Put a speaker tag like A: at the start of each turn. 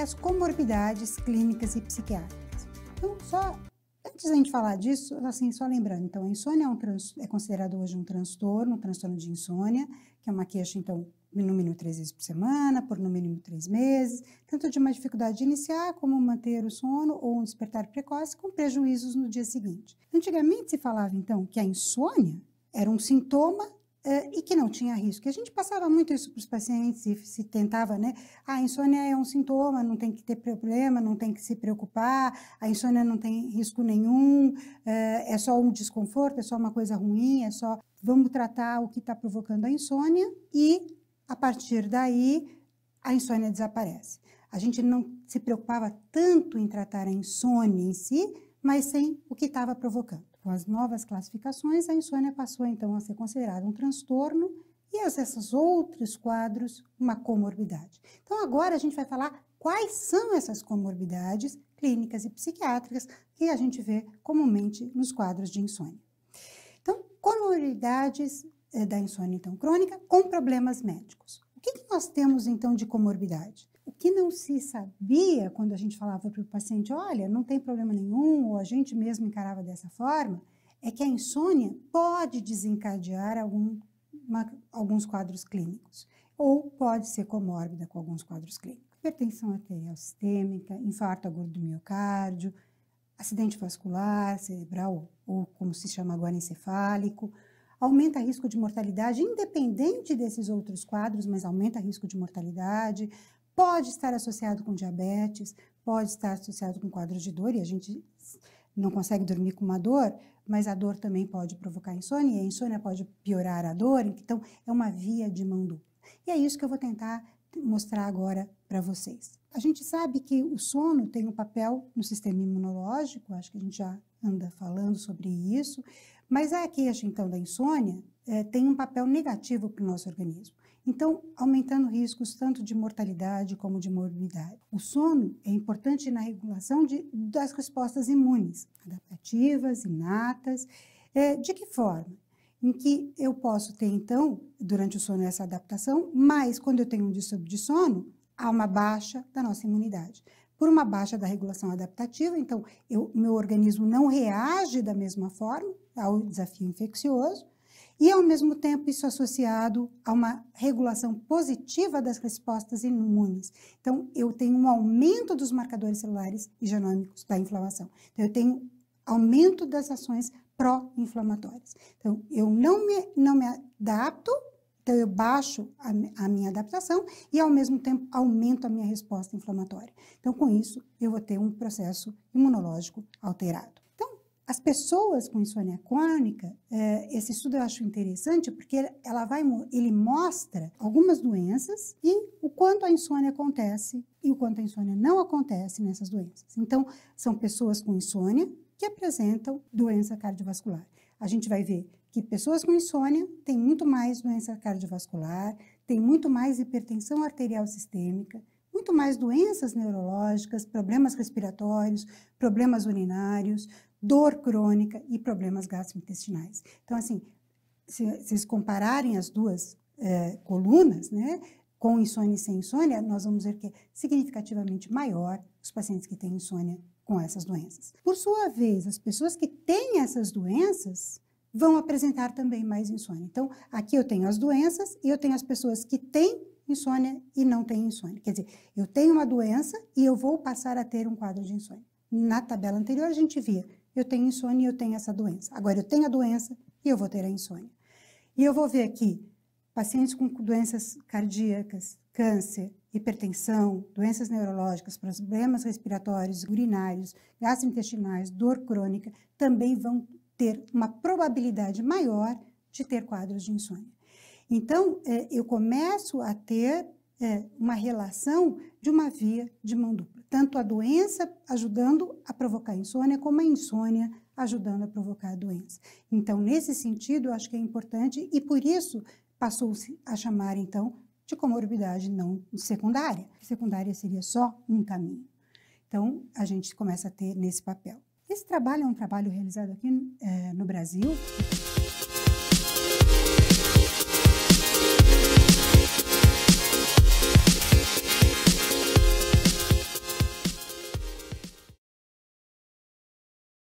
A: as comorbidades clínicas e psiquiátricas. Então, só antes da gente falar disso, assim, só lembrando, então, a insônia é, um trans, é considerado hoje um transtorno, um transtorno de insônia, que é uma queixa, então, no mínimo três vezes por semana, por no mínimo três meses, tanto de uma dificuldade de iniciar, como manter o sono ou um despertar precoce, com prejuízos no dia seguinte. Antigamente se falava, então, que a insônia era um sintoma Uh, e que não tinha risco. E a gente passava muito isso para os pacientes e se tentava, né? Ah, a insônia é um sintoma, não tem que ter problema, não tem que se preocupar, a insônia não tem risco nenhum, uh, é só um desconforto, é só uma coisa ruim, é só. Vamos tratar o que está provocando a insônia e, a partir daí, a insônia desaparece. A gente não se preocupava tanto em tratar a insônia em si, mas sim o que estava provocando. Com as novas classificações, a insônia passou então a ser considerada um transtorno e esses outros quadros uma comorbidade. Então agora a gente vai falar quais são essas comorbidades clínicas e psiquiátricas que a gente vê comumente nos quadros de insônia. Então, comorbidades eh, da insônia então crônica com problemas médicos. O que, que nós temos então de comorbidade? O que não se sabia quando a gente falava para o paciente, olha, não tem problema nenhum, ou a gente mesmo encarava dessa forma, é que a insônia pode desencadear algum, uma, alguns quadros clínicos, ou pode ser comórbida com alguns quadros clínicos. Hipertensão arterial sistêmica, infarto agudo do miocárdio, acidente vascular, cerebral, ou como se chama agora, encefálico, aumenta risco de mortalidade, independente desses outros quadros, mas aumenta risco de mortalidade, pode estar associado com diabetes, pode estar associado com quadros de dor, e a gente não consegue dormir com uma dor, mas a dor também pode provocar insônia, e a insônia pode piorar a dor, então é uma via de mão dupla. E é isso que eu vou tentar mostrar agora para vocês. A gente sabe que o sono tem um papel no sistema imunológico, acho que a gente já anda falando sobre isso, mas é a queixa então da insônia é, tem um papel negativo para o nosso organismo. Então, aumentando riscos tanto de mortalidade como de morbidade. O sono é importante na regulação de, das respostas imunes, adaptativas, inatas. É, de que forma? Em que eu posso ter, então, durante o sono, essa adaptação, mas quando eu tenho um distúrbio de sono, há uma baixa da nossa imunidade por uma baixa da regulação adaptativa, então eu, meu organismo não reage da mesma forma ao desafio infeccioso, e, ao mesmo tempo, isso associado a uma regulação positiva das respostas imunes. Então, eu tenho um aumento dos marcadores celulares e genômicos da inflamação. Então, eu tenho aumento das ações pró-inflamatórias. Então, eu não me, não me adapto, então eu baixo a, a minha adaptação e, ao mesmo tempo, aumento a minha resposta inflamatória. Então, com isso, eu vou ter um processo imunológico alterado. As pessoas com insônia crônica, eh, esse estudo eu acho interessante porque ela vai, ele mostra algumas doenças e o quanto a insônia acontece e o quanto a insônia não acontece nessas doenças. Então, são pessoas com insônia que apresentam doença cardiovascular. A gente vai ver que pessoas com insônia têm muito mais doença cardiovascular, têm muito mais hipertensão arterial sistêmica, muito mais doenças neurológicas, problemas respiratórios, problemas urinários, dor crônica e problemas gastrointestinais. Então, assim, se vocês compararem as duas é, colunas, né, com insônia e sem insônia, nós vamos ver que é significativamente maior os pacientes que têm insônia com essas doenças. Por sua vez, as pessoas que têm essas doenças vão apresentar também mais insônia. Então, aqui eu tenho as doenças e eu tenho as pessoas que têm insônia e não tem insônia. Quer dizer, eu tenho uma doença e eu vou passar a ter um quadro de insônia. Na tabela anterior a gente via, eu tenho insônia e eu tenho essa doença. Agora eu tenho a doença e eu vou ter a insônia. E eu vou ver aqui pacientes com doenças cardíacas, câncer, hipertensão, doenças neurológicas, problemas respiratórios, urinários, gastrointestinais, dor crônica, também vão ter uma probabilidade maior de ter quadros de insônia. Então, é, eu começo a ter é, uma relação de uma via de mão dupla. Tanto a doença ajudando a provocar a insônia, como a insônia ajudando a provocar a doença. Então, nesse sentido, eu acho que é importante e por isso passou-se a chamar, então, de comorbidade não secundária. Secundária seria só um caminho. Então, a gente começa a ter nesse papel. Esse trabalho é um trabalho realizado aqui é, no Brasil.